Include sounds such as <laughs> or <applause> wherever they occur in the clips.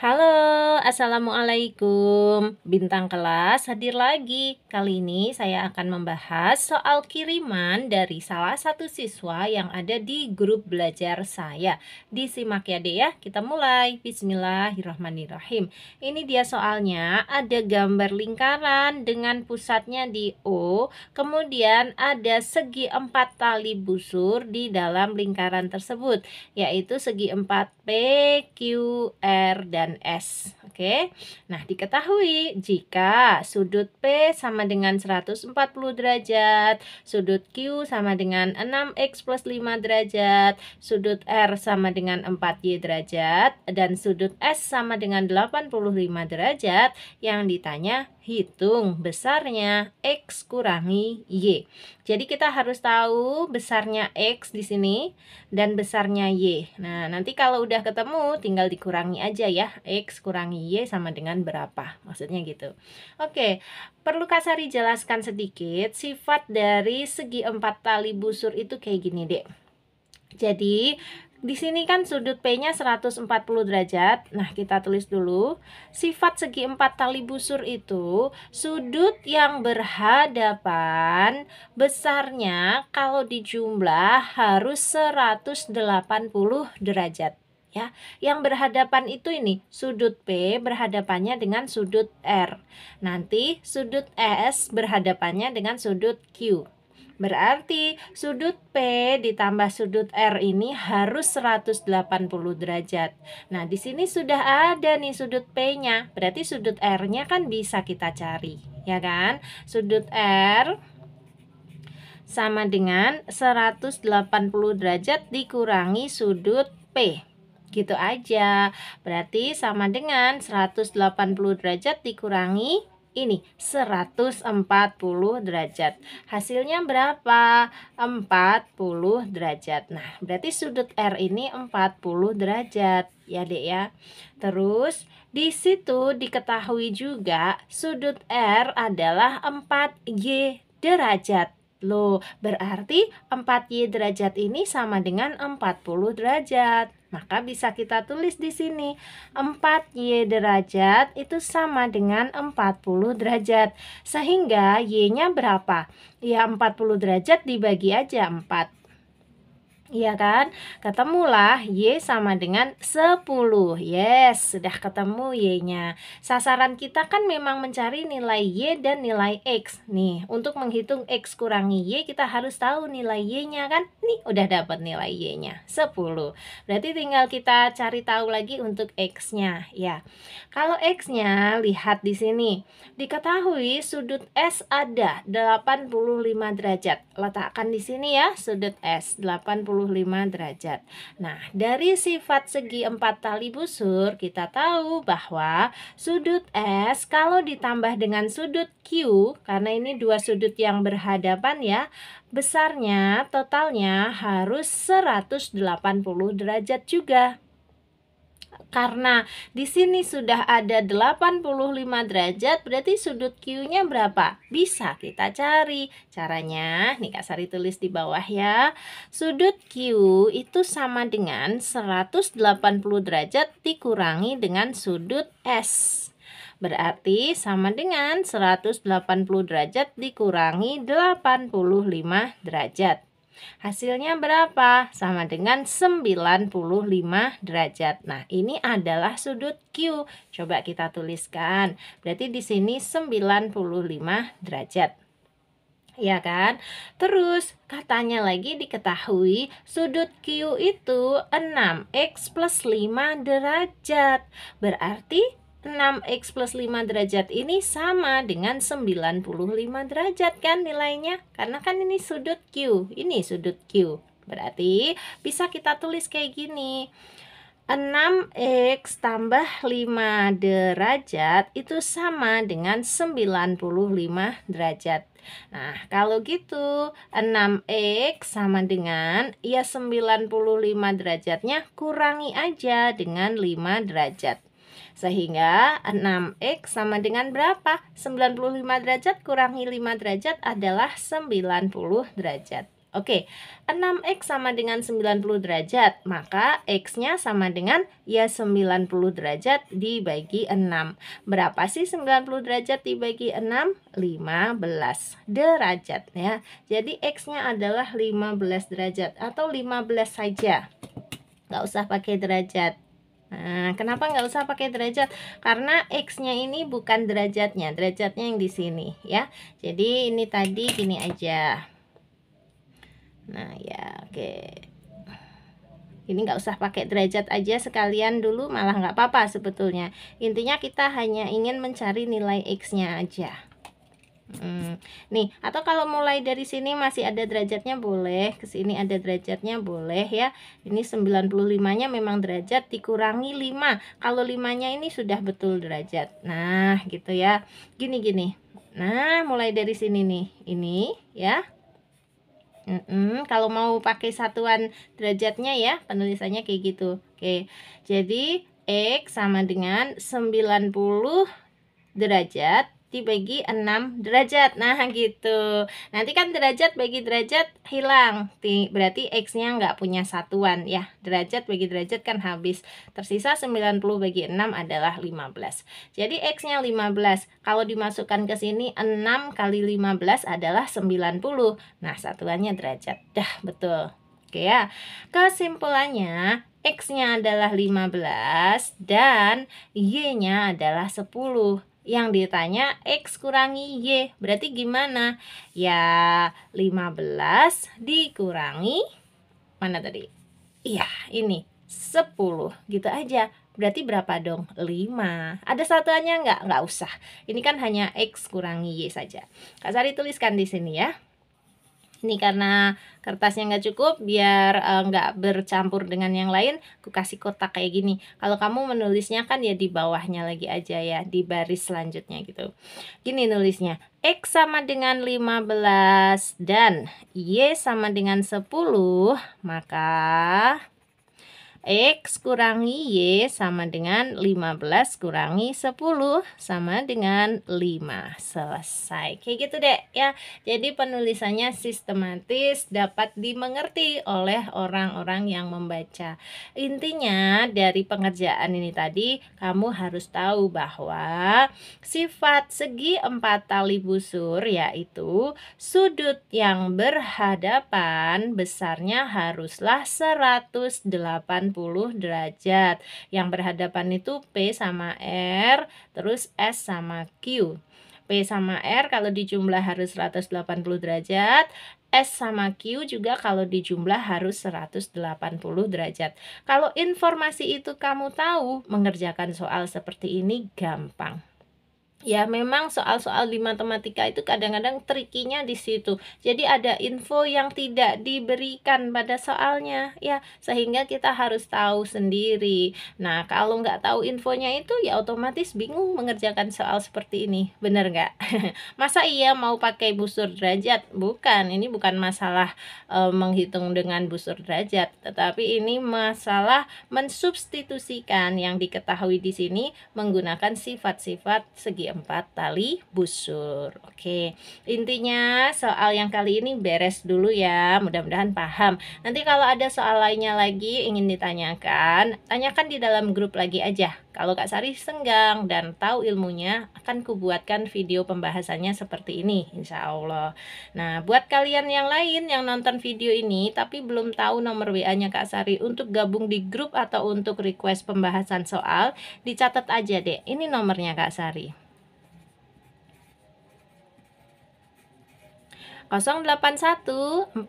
Hello. Assalamualaikum Bintang kelas hadir lagi Kali ini saya akan membahas soal kiriman dari salah satu siswa yang ada di grup belajar saya Disimak ya deh ya, kita mulai Bismillahirrahmanirrahim Ini dia soalnya, ada gambar lingkaran dengan pusatnya di O Kemudian ada segi empat tali busur di dalam lingkaran tersebut Yaitu segi empat P, Q, R, dan S Oke. Nah, diketahui jika sudut P sama dengan 140 derajat, sudut Q sama dengan 6X plus 5 derajat, sudut R sama dengan 4Y derajat, dan sudut S sama dengan 85 derajat, yang ditanya hitung besarnya X kurangi Y. Jadi kita harus tahu besarnya X di sini dan besarnya Y. Nah, nanti kalau udah ketemu tinggal dikurangi aja ya. X kurangi Y Y sama dengan berapa. Maksudnya gitu. Oke, perlu Kasari jelaskan sedikit sifat dari segi empat tali busur itu kayak gini, deh Jadi, di sini kan sudut P-nya 140 derajat. Nah, kita tulis dulu. Sifat segi empat tali busur itu sudut yang berhadapan besarnya kalau dijumlah harus 180 derajat ya. Yang berhadapan itu ini sudut P berhadapannya dengan sudut R. Nanti sudut S berhadapannya dengan sudut Q. Berarti sudut P ditambah sudut R ini harus 180 derajat. Nah, di sini sudah ada nih sudut P-nya. Berarti sudut R-nya kan bisa kita cari, ya kan? Sudut R sama dengan 180 derajat dikurangi sudut P. Gitu aja. Berarti sama dengan 180 derajat dikurangi ini 140 derajat. Hasilnya berapa? 40 derajat. Nah, berarti sudut R ini 40 derajat ya, Dek ya. Terus di situ diketahui juga sudut R adalah 4Y derajat. Loh, berarti 4Y derajat ini sama dengan 40 derajat. Maka bisa kita tulis di sini 4Y derajat itu sama dengan 40 derajat Sehingga Y-nya berapa? Ya 40 derajat dibagi aja 4 Iya kan? Ketemulah Y sama dengan 10. Yes, sudah ketemu Y-nya. Sasaran kita kan memang mencari nilai Y dan nilai X. Nih, untuk menghitung X kurangi Y, kita harus tahu nilai Y-nya kan? Nih, udah dapat nilai Y-nya, 10. Berarti tinggal kita cari tahu lagi untuk X-nya. Ya, kalau X-nya, lihat di sini. Diketahui sudut S ada 85 derajat. Letakkan di sini ya, sudut S 85 derajat. Nah, dari sifat segi empat tali busur kita tahu bahwa sudut S kalau ditambah dengan sudut Q karena ini dua sudut yang berhadapan ya, besarnya totalnya harus 180 derajat juga karena di sini sudah ada 85 derajat, berarti sudut Q-nya berapa? Bisa kita cari. Caranya, nih Kak Sari tulis di bawah ya. Sudut Q itu sama dengan 180 derajat dikurangi dengan sudut S. Berarti sama dengan 180 derajat dikurangi 85 derajat. Hasilnya berapa? Sama dengan 95 derajat. Nah, ini adalah sudut Q. Coba kita tuliskan. Berarti di sini 95 derajat ya kan? Terus katanya lagi diketahui sudut Q itu 6x plus 5 derajat. Berarti 6x plus 5 derajat ini sama dengan 95 derajat kan nilainya? Karena kan ini sudut Q, ini sudut Q. Berarti bisa kita tulis kayak gini. 6x tambah 5 derajat itu sama dengan 95 derajat. Nah, kalau gitu 6x sama dengan ya 95 derajatnya kurangi aja dengan 5 derajat. Sehingga 6X sama dengan berapa? 95 derajat kurangi 5 derajat adalah 90 derajat. Oke, 6X sama dengan 90 derajat, maka X-nya sama dengan ya 90 derajat dibagi 6. Berapa sih 90 derajat dibagi 6? 15 derajat ya. Jadi X-nya adalah 15 derajat atau 15 saja. Nggak usah pakai derajat. Nah, kenapa nggak usah pakai derajat? Karena X-nya ini bukan derajatnya, derajatnya yang di sini ya. Jadi ini tadi gini aja. Nah ya, oke. Okay. Ini nggak usah pakai derajat aja sekalian dulu, malah nggak apa-apa sebetulnya. Intinya kita hanya ingin mencari nilai X-nya aja. Hmm. Nih, atau kalau mulai dari sini masih ada derajatnya boleh, ke sini ada derajatnya boleh ya. Ini 95-nya memang derajat dikurangi 5. Kalau limanya ini sudah betul derajat. Nah, gitu ya. Gini-gini. Nah, mulai dari sini nih. Ini ya. Mm -mm. Kalau mau pakai satuan derajatnya ya, penulisannya kayak gitu. Oke. Jadi X sama dengan 90 derajat dibagi 6 derajat. Nah, gitu. Nanti kan derajat bagi derajat hilang. Berarti X-nya nggak punya satuan ya. Derajat bagi derajat kan habis. Tersisa 90 bagi 6 adalah 15. Jadi X-nya 15. Kalau dimasukkan ke sini 6 kali 15 adalah 90. Nah, satuannya derajat. Dah, betul. Oke ya. Kesimpulannya, X-nya adalah 15 dan Y-nya adalah 10 yang ditanya X kurangi Y. Berarti gimana? Ya 15 dikurangi mana tadi? Iya ini 10 gitu aja. Berarti berapa dong? 5. Ada satuannya nggak? Nggak usah. Ini kan hanya X kurangi Y saja. Kak Sari tuliskan di sini ya ini karena kertasnya nggak cukup biar uh, bercampur dengan yang lain aku kasih kotak kayak gini kalau kamu menulisnya kan ya di bawahnya lagi aja ya di baris selanjutnya gitu gini nulisnya X sama dengan 15 dan Y sama dengan 10 maka X kurangi Y sama dengan 15 kurangi 10 sama dengan 5. Selesai. Kayak gitu deh ya. Jadi penulisannya sistematis dapat dimengerti oleh orang-orang yang membaca. Intinya dari pengerjaan ini tadi kamu harus tahu bahwa sifat segi empat tali busur yaitu sudut yang berhadapan besarnya haruslah 180 90 derajat. Yang berhadapan itu P sama R, terus S sama Q. P sama R kalau dijumlah harus 180 derajat, S sama Q juga kalau dijumlah harus 180 derajat. Kalau informasi itu kamu tahu, mengerjakan soal seperti ini gampang. Ya, memang soal-soal di matematika itu kadang-kadang trikinya di situ. Jadi ada info yang tidak diberikan pada soalnya, ya, sehingga kita harus tahu sendiri. Nah, kalau nggak tahu infonya itu ya otomatis bingung mengerjakan soal seperti ini. benar nggak? <laughs> Masa iya mau pakai busur derajat? Bukan, ini bukan masalah e, menghitung dengan busur derajat, tetapi ini masalah mensubstitusikan yang diketahui di sini menggunakan sifat-sifat segi empat tali busur. Oke, intinya soal yang kali ini beres dulu ya. Mudah-mudahan paham. Nanti kalau ada soal lainnya lagi ingin ditanyakan, tanyakan di dalam grup lagi aja. Kalau Kak Sari senggang dan tahu ilmunya, akan kubuatkan video pembahasannya seperti ini, insya Allah. Nah, buat kalian yang lain yang nonton video ini, tapi belum tahu nomor WA-nya Kak Sari untuk gabung di grup atau untuk request pembahasan soal, dicatat aja deh. Ini nomornya Kak Sari. 081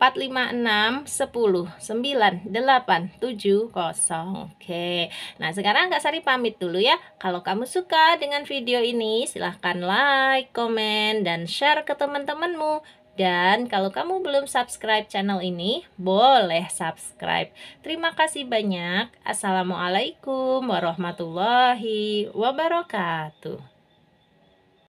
456 10 9 Oke. Nah, sekarang Kak Sari pamit dulu ya. Kalau kamu suka dengan video ini, silahkan like, komen, dan share ke teman-temanmu. Dan kalau kamu belum subscribe channel ini, boleh subscribe. Terima kasih banyak. Assalamualaikum warahmatullahi wabarakatuh.